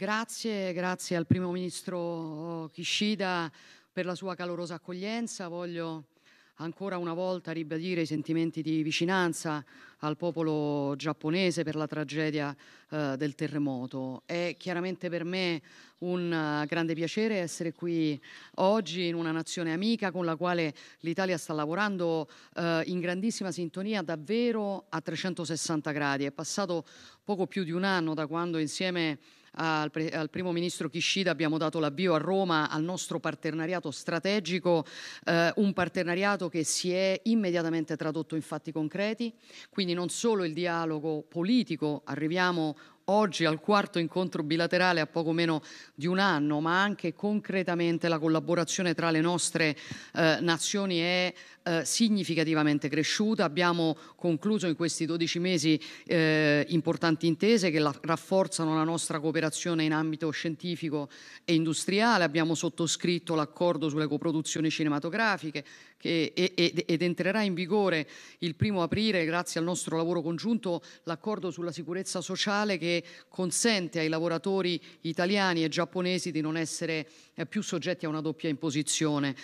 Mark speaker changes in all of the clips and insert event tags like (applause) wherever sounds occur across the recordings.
Speaker 1: Grazie, grazie al primo ministro oh, Kishida per la sua calorosa accoglienza. Voglio ancora una volta ribadire i sentimenti di vicinanza al popolo giapponese per la tragedia eh, del terremoto. È chiaramente per me un eh, grande piacere essere qui oggi in una nazione amica con la quale l'Italia sta lavorando eh, in grandissima sintonia davvero a 360 gradi. È passato poco più di un anno da quando insieme al, pre- al primo ministro Kishida abbiamo dato l'avvio a Roma al nostro partenariato strategico, eh, un partenariato che si è immediatamente tradotto in fatti concreti, quindi non solo il dialogo politico, arriviamo oggi al quarto incontro bilaterale a poco meno di un anno, ma anche concretamente la collaborazione tra le nostre eh, nazioni è eh, significativamente cresciuta, abbiamo concluso in questi 12 mesi eh, importanti intese che la, rafforzano la nostra cooperazione in ambito scientifico e industriale, abbiamo sottoscritto l'accordo sulle coproduzioni cinematografiche che, e, ed, ed entrerà in vigore il primo aprile, grazie al nostro lavoro congiunto, l'accordo sulla sicurezza sociale che consente ai lavoratori italiani e giapponesi di non essere eh, più soggetti a una doppia imposizione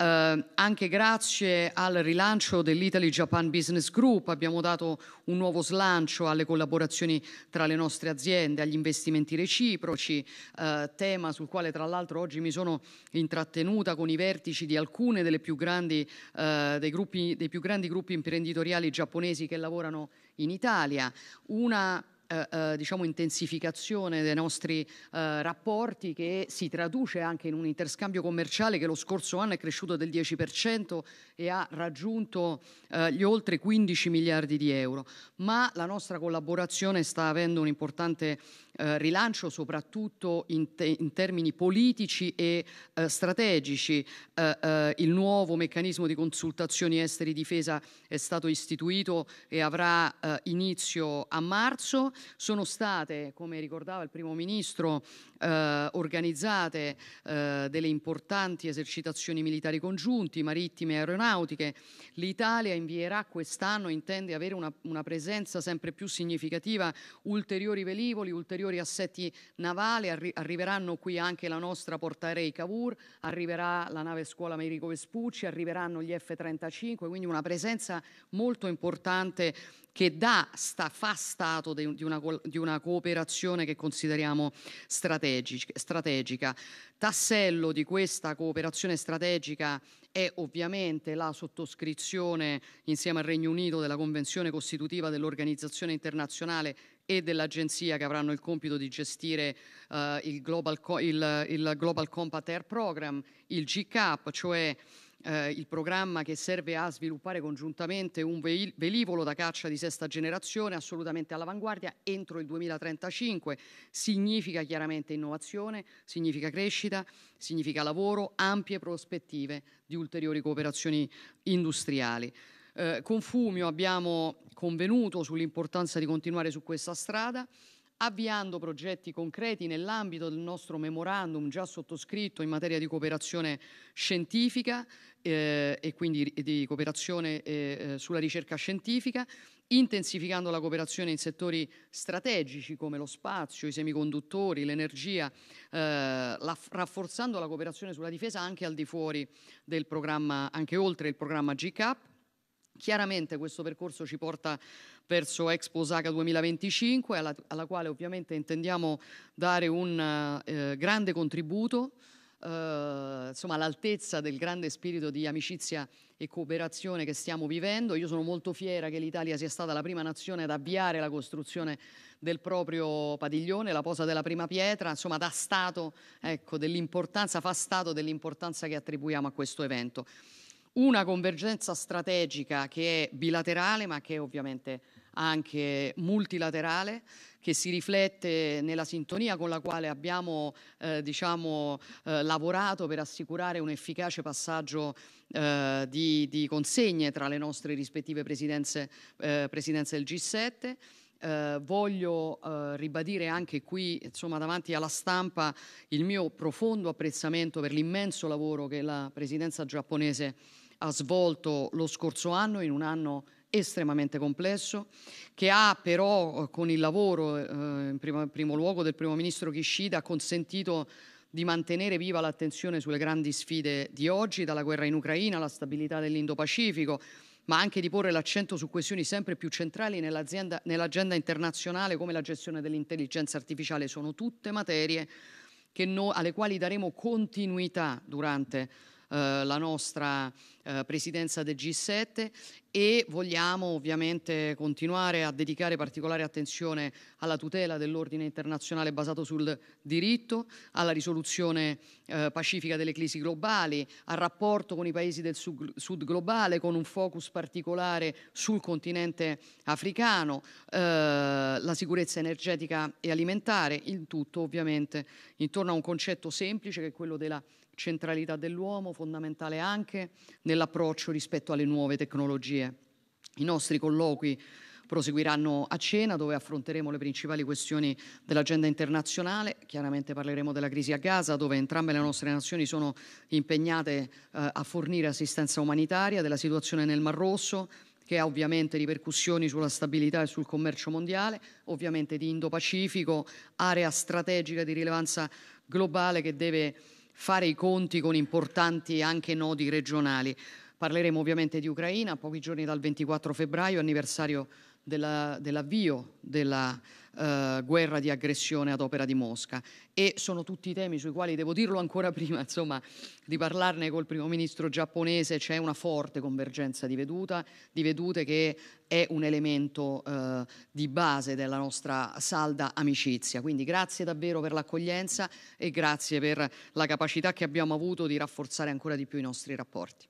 Speaker 1: eh, anche grazie al rilancio dell'Italy-Japan Business Group abbiamo dato un nuovo slancio alle collaborazioni tra le nostre aziende, agli investimenti reciproci, eh, tema sul quale tra l'altro oggi mi sono intrattenuta con i vertici di alcune delle più grandi, eh, dei, gruppi, dei più grandi gruppi imprenditoriali giapponesi che lavorano in Italia. Una eh, eh, diciamo intensificazione dei nostri eh, rapporti che si traduce anche in un interscambio commerciale che lo scorso anno è cresciuto del 10% e ha raggiunto eh, gli oltre 15 miliardi di euro, ma la nostra collaborazione sta avendo un importante eh, rilancio soprattutto in, te- in, termini politici e eh, strategici. il nuovo meccanismo di consultazioni esteri difesa è stato istituito e avrà inizio a marzo sono state, come ricordava il Primo Ministro, eh, organizzate eh, delle importanti esercitazioni militari congiunti, marittime e aeronautiche. L'Italia invierà quest'anno, intende avere una, una presenza sempre più significativa, ulteriori velivoli, ulteriori assetti navali, arri arriveranno qui anche la nostra portaerei Cavour, arriverà la nave scuola Americo Vespucci, arriveranno gli F-35, quindi una presenza molto importante che dà, sta, fa stato di, di una una, di una cooperazione che consideriamo strategica, Tassello di questa cooperazione strategica è ovviamente la sottoscrizione insieme al Regno Unito della Convenzione Costitutiva dell'Organizzazione Internazionale e dell'Agenzia che avranno il compito di gestire uh, il, Global Co- il, il Global Compact Air Program, il GCAP, cioè eh, il programma che serve a sviluppare congiuntamente un velivolo da caccia di sesta generazione assolutamente all'avanguardia entro il 2035. Significa chiaramente innovazione, significa crescita, significa lavoro, ampie prospettive di ulteriori cooperazioni industriali. Eh, con Fumio abbiamo convenuto sull'importanza di continuare su questa strada avviando progetti concreti nell'ambito del nostro memorandum già sottoscritto in materia di cooperazione scientifica eh, e quindi di cooperazione eh, eh, sulla ricerca scientifica, intensificando la cooperazione in settori strategici come lo spazio, i semiconduttori, l'energia, eh, la, rafforzando la cooperazione sulla difesa anche al di fuori del programma, anche oltre il programma GCAP, Chiaramente questo percorso ci porta verso Expo Osaka 2025, alla, alla quale ovviamente intendiamo dare un eh, grande contributo, eh, all'altezza del grande spirito di amicizia e cooperazione che stiamo vivendo. Io sono molto fiera che l'Italia sia stata la prima nazione ad avviare la costruzione del proprio padiglione, la posa della prima pietra, insomma dà stato, ecco, dell'importanza, fa stato dell'importanza che attribuiamo a questo evento una convergenza strategica che è bilaterale ma che è ovviamente anche multilaterale che si riflette nella sintonia con la quale abbiamo eh, diciamo, eh, lavorato per assicurare un efficace passaggio eh, di, di, consegne tra le nostre rispettive presidenze, eh, presidenze del G7 eh, voglio eh, ribadire anche qui, insomma, davanti alla stampa, il mio profondo apprezzamento per l'immenso lavoro che la presidenza giapponese ha svolto lo scorso anno, in un anno estremamente complesso, che ha però eh, con il lavoro eh, in primo, primo luogo del primo ministro Kishida consentito di mantenere viva l'attenzione sulle grandi sfide di oggi, dalla guerra in Ucraina alla stabilità dell'Indo-Pacifico, ma anche di porre l'accento su questioni sempre più centrali nell'agenda internazionale come la gestione dell'intelligenza artificiale. Sono tutte materie no, alle quali daremo continuità durante eh, la nostra eh, presidenza del G7 e vogliamo ovviamente continuare a dedicare particolare attenzione alla tutela dell'ordine internazionale basato sul diritto, alla risoluzione eh, pacifica delle crisi globali, al rapporto con i paesi del sud, sud globale con un focus particolare sul continente africano, eh, la sicurezza energetica e alimentare, il tutto ovviamente intorno a un concetto semplice che è quello della centralità dell'uomo, fondamentale anche nell'approccio rispetto alle nuove tecnologie. I nostri colloqui proseguiranno a cena dove affronteremo le principali questioni dell'agenda internazionale, chiaramente parleremo della crisi a Gaza dove entrambe le nostre nazioni sono impegnate eh, a fornire assistenza umanitaria, della situazione nel Mar Rosso, che ha ovviamente ripercussioni sulla stabilità e sul commercio mondiale, ovviamente di Indo-Pacifico, area strategica di rilevanza globale che deve fare i conti con importanti anche nodi regionali. Parleremo ovviamente di Ucraina, pochi giorni dal 24 febbraio, anniversario dell'avvio della, dell eh, guerra di aggressione ad opera di Mosca. E sono tutti temi sui quali, devo dirlo ancora (laughs) prima, insomma, di parlarne col primo ministro giapponese, c'è una forte convergenza di, veduta, di vedute che è un elemento eh, di base della nostra salda amicizia. Quindi grazie davvero per l'accoglienza e grazie per la capacità che abbiamo avuto di rafforzare ancora di più i nostri rapporti.